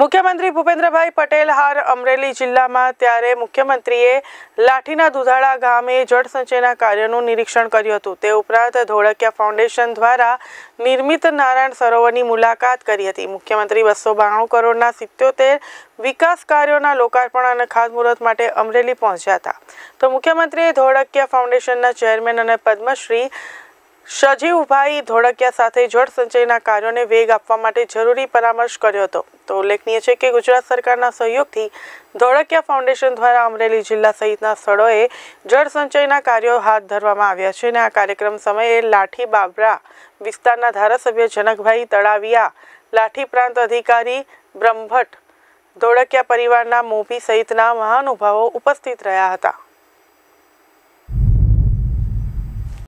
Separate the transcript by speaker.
Speaker 1: મુખ્યમંત્રી ભૂપેન્દ્રભાઈ પટેલ હાર અમરેલી જિલ્લામાં ત્યારે મુખ્યમંત્રીએ લાઠીના દુધાળા ગામે જળસંચયના કાર્યનું નિરીક્ષણ કર્યું હતું તે ઉપરાંત ધોળકિયા ફાઉન્ડેશન દ્વારા નિર્મિત નારાયણ સરોવરની મુલાકાત કરી હતી મુખ્યમંત્રી બસો બાણું કરોડના સિત્યોતેર વિકાસ કાર્યોના લોકાર્પણ અને ખાતમુહૂર્ત માટે અમરેલી પહોંચ્યા હતા તો મુખ્યમંત્રીએ ધોળકિયા ફાઉન્ડેશનના ચેરમેન અને પદ્મશ્રી સજીવભાઈ ધોળકિયા સાથે જળ સંચયના કાર્યોને વેગ આપવા માટે જરૂરી પરામર્શ કર્યો હતો તો ઉલ્લેખનીય છે કે ગુજરાત સરકારના સહયોગથી ધોળકિયા ફાઉન્ડેશન દ્વારા અમરેલી જિલ્લા સહિતના સ્થળોએ જળ સંચયના કાર્યો હાથ ધરવામાં આવ્યા છે અને આ કાર્યક્રમ સમયે લાઠી બાબરા વિસ્તારના ધારાસભ્ય જનકભાઈ તળાવિયા લાઠી પ્રાંત અધિકારી બ્રહ્મભટ્ટ ધોળકિયા પરિવારના મોભી સહિતના મહાનુભાવો ઉપસ્થિત રહ્યા હતા